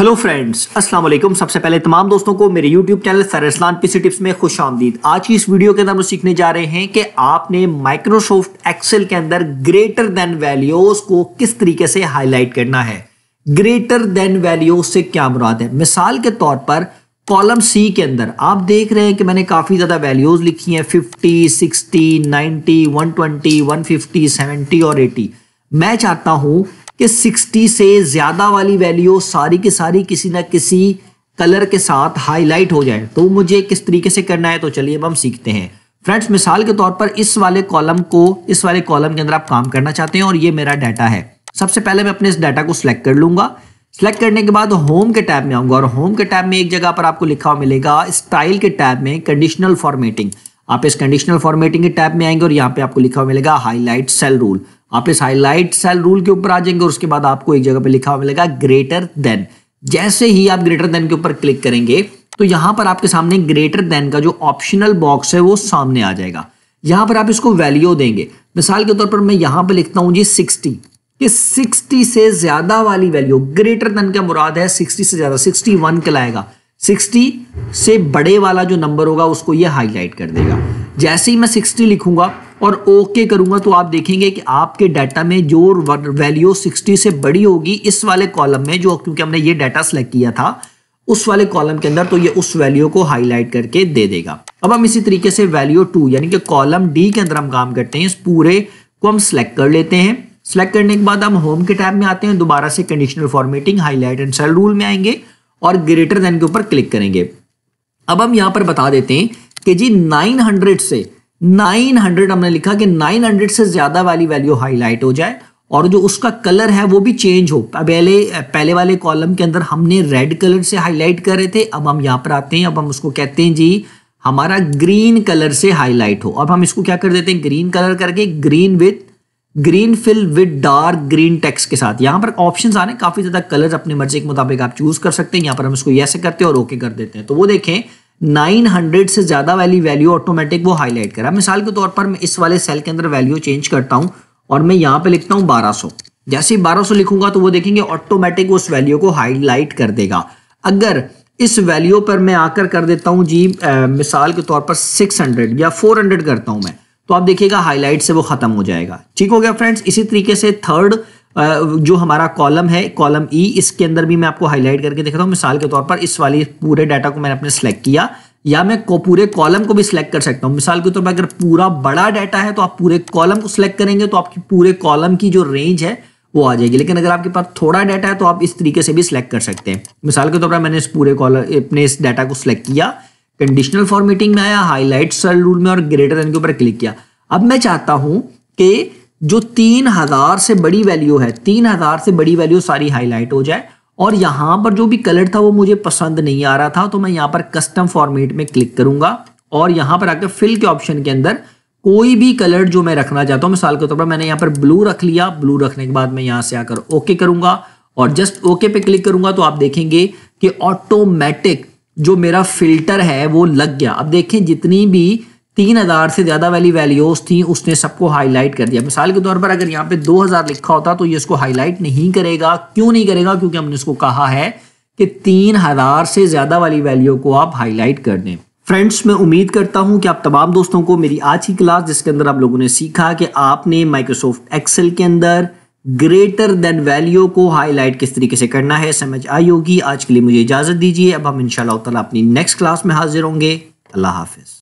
hello friends अस्सलाम वालेकुम सबसे पहले तमाम दोस्तों को मेरे यूट्यूब चैनल सर सरसलान पीसी टिप्स में खुश आमदीद आज की इस वीडियो के अंदर हम सीखने जा रहे हैं कि आपने माइक्रोसॉफ्ट एक्सेल के अंदर ग्रेटर देन वैल्यूज को किस तरीके से हाईलाइट करना है ग्रेटर देन वैल्यूज से क्या मुराद है मिसाल के तौर पर कॉलम सी के अंदर आप देख रहे हैं कि मैंने काफ़ी ज़्यादा वैल्यूज़ लिखी हैं 50, 60, 90, वन 150, 70 और एटी मैं चाहता हूँ कि 60 से ज़्यादा वाली वैल्यू सारी की सारी किसी ना किसी कलर के साथ हाईलाइट हो जाए तो मुझे किस तरीके से करना है तो चलिए अब हम सीखते हैं फ्रेंड्स मिसाल के तौर पर इस वाले कॉलम को इस वाले कॉलम के अंदर आप काम करना चाहते हैं और ये मेरा डाटा है सबसे पहले मैं अपने इस डाटा को सिलेक्ट कर लूंगा सिलेक्ट करने के बाद होम के टैब में आऊंगा और होम के टैब में एक जगह पर आपको लिखा हुआ मिलेगा स्टाइल के टैब में कंडीशनल फॉर्मेटिंग आप इस कंडीशनल फॉर्मेटिंग के टैब में आएंगे और यहाँ पे आपको लिखा हुआ मिलेगा हाईलाइट सेल रूल आप इस हाईलाइट सेल रूल के ऊपर आ जाएंगे और उसके बाद आपको एक जगह पे लिखा हुआ मिलेगा ग्रेटर देन जैसे ही आप ग्रेटर देन के ऊपर क्लिक करेंगे तो यहां पर आपके सामने ग्रेटर देन का जो ऑप्शनल बॉक्स है वो सामने आ जाएगा यहां पर आप इसको वैल्यू देंगे मिसाल के तौर पर मैं यहां पर लिखता हूं जी सिक्सटी कि 60 से ज्यादा वाली वैल्यू ग्रेटर देन का मुराद है 60 से ज्यादा 61 कहलाएगा सिक्सटी से बड़े वाला जो नंबर होगा उसको ये हाईलाइट कर देगा जैसे ही मैं 60 लिखूंगा और ओके करूंगा तो आप देखेंगे कि आपके डाटा में जो वैल्यू 60 से बड़ी होगी इस वाले कॉलम में जो क्योंकि हमने ये डाटा सेलेक्ट किया था उस वाले कॉलम के अंदर तो ये उस वैल्यू को हाईलाइट करके दे देगा अब हम इसी तरीके से वैल्यू टू यानी कि कॉलम डी के अंदर हम काम करते हैं इस पूरे को हम सेलेक्ट कर लेते हैं सेलेक्ट करने के बाद हम होम के टाइप में आते हैं दोबारा से conditional formatting highlight and cell rule में आएंगे और ग्रेटर देन के ऊपर क्लिक करेंगे अब हम यहां पर बता देते हैं कि जी 900 से 900 हमने लिखा कि 900 से ज़्यादा वाली वैल्यू हाईलाइट हो जाए और जो उसका कलर है वो भी चेंज हो पहले पहले वाले कॉलम के अंदर हमने रेड कलर से हाईलाइट कर रहे थे अब हम यहाँ पर आते हैं अब हम उसको कहते हैं जी हमारा ग्रीन कलर से हाईलाइट हो अब हम इसको क्या कर देते हैं ग्रीन कलर करके green with green fill with dark green text के साथ यहाँ पर ऑप्शन आने काफ़ी ज़्यादा कलर अपनी मर्जी के मुताबिक आप चूज़ कर सकते हैं यहाँ पर हम इसको यस करते हैं और ओके कर देते हैं तो वो देखें 900 से ज़्यादा वाली वैल्यू ऑटोमेटिक वो हाईलाइट करा मिसाल के तौर पर मैं इस वाले सेल के अंदर वैल्यू चेंज करता हूं और मैं यहां पे लिखता हूं 1200 जैसे ही 1200 लिखूंगा तो वो देखेंगे ऑटोमेटिक उस वैल्यू को हाईलाइट कर देगा अगर इस वैल्यू पर मैं आकर कर देता हूं जी आ, मिसाल के तौर पर 600 या 400 करता हूं मैं तो आप देखिएगा हाईलाइट से वो ख़त्म हो जाएगा ठीक हो गया फ्रेंड्स इसी तरीके से थर्ड जो हमारा कॉलम है कॉलम ई e, इसके अंदर भी मैं आपको हाईलाइट करके दिखाता हूँ मिसाल के तौर पर इस वाली पूरे डाटा को मैंने अपने सेलेक्ट किया या मैं को पूरे कॉलम को भी सिलेक्ट कर सकता हूँ मिसाल के तौर पर अगर पूरा बड़ा डाटा है तो आप पूरे कॉलम को सिलेक्ट करेंगे तो आपकी पूरे कॉलम की जो रेंज है वो आ जाएगी लेकिन अगर आपके पास थोड़ा डाटा है तो आप इस तरीके से भी सिलेक्ट कर सकते हैं मिसाल के तौर पर मैंने इस पूरे कॉलम अपने इस डाटा को सिलेक्ट किया कंडीशनल फॉर्मेटिंग में आया हाईलाइट सर रूल में और ग्रेटर एन के ऊपर क्लिक किया अब मैं चाहता हूँ कि जो तीन हज़ार से बड़ी वैल्यू है तीन हज़ार से बड़ी वैल्यू सारी हाईलाइट हो जाए और यहाँ पर जो भी कलर था वो मुझे पसंद नहीं आ रहा था तो मैं यहाँ पर कस्टम फॉर्मेट में क्लिक करूंगा और यहाँ पर आकर फिल के ऑप्शन के अंदर कोई भी कलर जो मैं रखना चाहता हूँ मिसाल के तौर पर मैंने यहाँ पर ब्लू रख लिया ब्लू रखने के बाद मैं यहाँ से आकर ओके करूंगा और जस्ट ओके पे क्लिक करूंगा तो आप देखेंगे कि ऑटोमेटिक जो मेरा फिल्टर है वो लग गया अब देखें जितनी भी तीन हज़ार से ज़्यादा वाली वैल्यूज़ थी उसने सबको हाईलाइट कर दिया मिसाल के तौर पर अगर यहाँ पे दो हज़ार लिखा होता तो ये इसको हाईलाइट नहीं करेगा क्यों नहीं करेगा क्योंकि हमने इसको कहा है कि तीन हज़ार से ज़्यादा वाली वैल्यू को आप हाईलाइट कर दें फ्रेंड्स मैं उम्मीद करता हूं कि आप तमाम दोस्तों को मेरी आज की क्लास जिसके अंदर आप लोगों ने सीखा कि आपने माइक्रोसॉफ्ट एक्सेल के अंदर ग्रेटर देन वैल्यू को हाईलाइट किस तरीके से करना है समझ आई होगी आज के लिए मुझे इजाज़त दीजिए अब हम इंशाल्लाह ताला अपनी नेक्स्ट क्लास में हाजिर होंगे अल्लाह हाफिज़